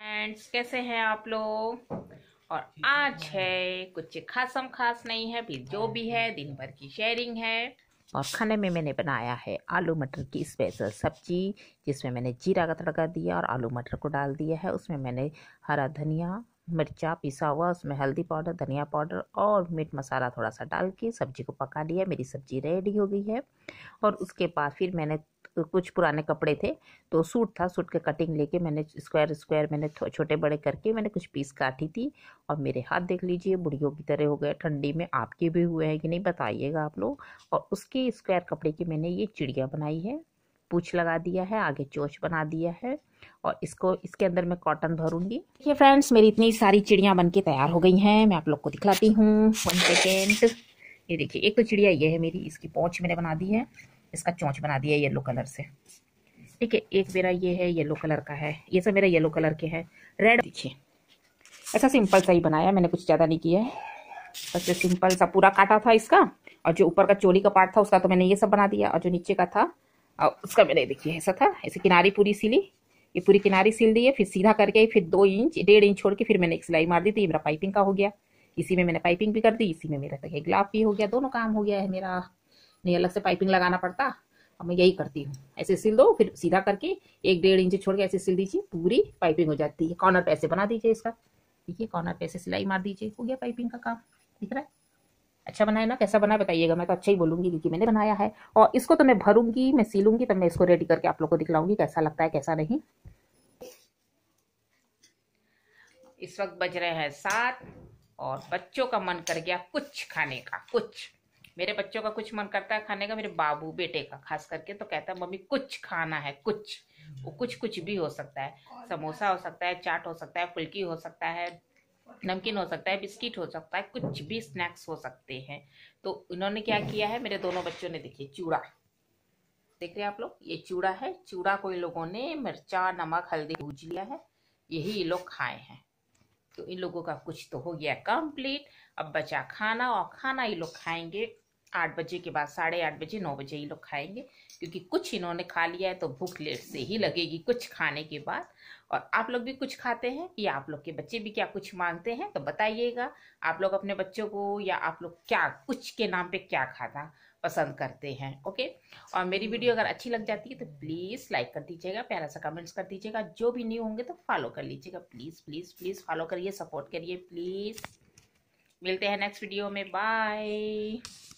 friends कैसे हैं आप लोग और आज है कुछ खासम खास नहीं है भी जो भी है दिन भर की शेयरिंग है और खाने में मैंने बनाया है आलू मटर की स्पेशल सब्जी जिसमें मैंने जीरा का तड़का दिया और आलू मटर को डाल दिया है उसमें मैंने हरा धनिया मिर्चा पिसा हुआ उसमें हल्दी पाउडर धनिया पाउडर और मीट मसाला थोड़ा सा डाल के सब्जी को पका लिया मेरी सब्जी रेडी हो गई है और उसके बाद फिर मैंने कुछ पुराने कपड़े थे तो सूट था सूट के कटिंग लेके मैंने स्क्वायर स्क्वायर मैंने छोटे बड़े करके मैंने कुछ पीस काटी थी और मेरे हाथ देख लीजिए बुढ़ियों की तरह हो गए ठंडी में आपके भी हुए हैं कि नहीं बताइएगा आप लोग और उसके स्क्वायर कपड़े की मैंने ये चिड़िया बनाई है पूछ लगा दिया है आगे चोच बना दिया है और इसको इसके अंदर मैं कॉटन भरूंगी देखिए फ्रेंड्स मेरी इतनी सारी चिड़िया बन के तैयार हो गई हैं मैं आप लोग को दिखलाती हूँ वन सेकेंड ये देखिए एक तो चिड़िया ये है मेरी इसकी पोच मैंने बना दी है इसका चोंच बना दिया है येलो कलर से ठीक है एक मेरा ये है येलो कलर का है ये सब मेरा येलो कलर के है रेड देखिए ऐसा सिंपल सा ही बनाया मैंने कुछ ज़्यादा नहीं किया है सबसे सिंपल सा पूरा काटा था इसका और जो ऊपर का चोली का पार्ट था उसका तो मैंने ये सब बना दिया और जो नीचे का था और उसका मैंने देखिए ऐसा था ऐसे किनारी पूरी सिली ये पूरी किनारी सिल दी है फिर सीधा करके फिर दो इंच डेढ़ इंच छोड़ के फिर मैंने एक सिलाई मार दी तो ये मेरा पाइपिंग का हो गया इसी में मैंने पाइपिंग भी कर दी इसी में मेरा देखिए तो ग्लाफ भी हो गया दोनों काम हो गया है मेरा नहीं अलग से पाइपिंग लगाना पड़ता अब मैं यही करती हूँ ऐसे सिल दो फिर सीधा करके एक डेढ़ इंच छोड़ के ऐसे सिल दीजिए पूरी पाइपिंग हो जाती है कॉर्नर पैसे ऐसे बना दीजिए इसका ठीक है कॉर्नर पैसे ऐसे सिलाई मार दीजिए हो गया पाइपिंग का काम दिख रहा है अच्छा बनाया ना कैसा बनाया बताइएगा मैं तो अच्छा ही बोलूंगी क्योंकि मैंने बनाया है और इसको तो मैं भरूंगी मैं सीलूंगी तब मैं इसको रेडी करके आप लोग को दिखलाऊंगी कैसा लगता है कैसा नहीं इस वक्त बज रहे हैं सात और बच्चों का मन कर गया कुछ खाने का कुछ मेरे बच्चों का कुछ मन करता है खाने का मेरे बाबू बेटे का खास करके तो कहता है मम्मी कुछ खाना है कुछ वो कुछ कुछ भी हो सकता है समोसा हो सकता है चाट हो सकता है फुल्की हो सकता है नमकीन हो सकता है बिस्किट हो सकता है कुछ भी स्नैक्स हो सकते हैं तो इन्होंने क्या किया है मेरे दोनों बच्चों ने देखिए चूड़ा देख रहे हैं आप लोग ये चूड़ा है चूड़ा को इन लोगों ने मिर्चा नमक हल्दी भूज लिया है यही ये लोग खाए हैं तो इन लोगों का कुछ तो हो गया कंप्लीट अब बचा खाना और खाना ये लोग खाएंगे आठ बजे के बाद साढ़े आठ बजे नौ बजे ही लोग खाएंगे क्योंकि कुछ इन्होंने खा लिया है तो भूख लेट से ही लगेगी कुछ खाने के बाद और आप लोग भी कुछ खाते हैं या आप लोग के बच्चे भी क्या कुछ मांगते हैं तो बताइएगा आप लोग अपने बच्चों को या आप लोग क्या कुछ के नाम पे क्या खाना पसंद करते हैं ओके और मेरी वीडियो अगर अच्छी लग जाती है तो प्लीज़ लाइक कर दीजिएगा प्यारा सा कमेंट्स कर दीजिएगा जो भी न्यू होंगे तो फॉलो कर लीजिएगा प्लीज़ प्लीज़ प्लीज़ फॉलो करिए सपोर्ट करिए प्लीज़ मिलते हैं नेक्स्ट वीडियो में बाय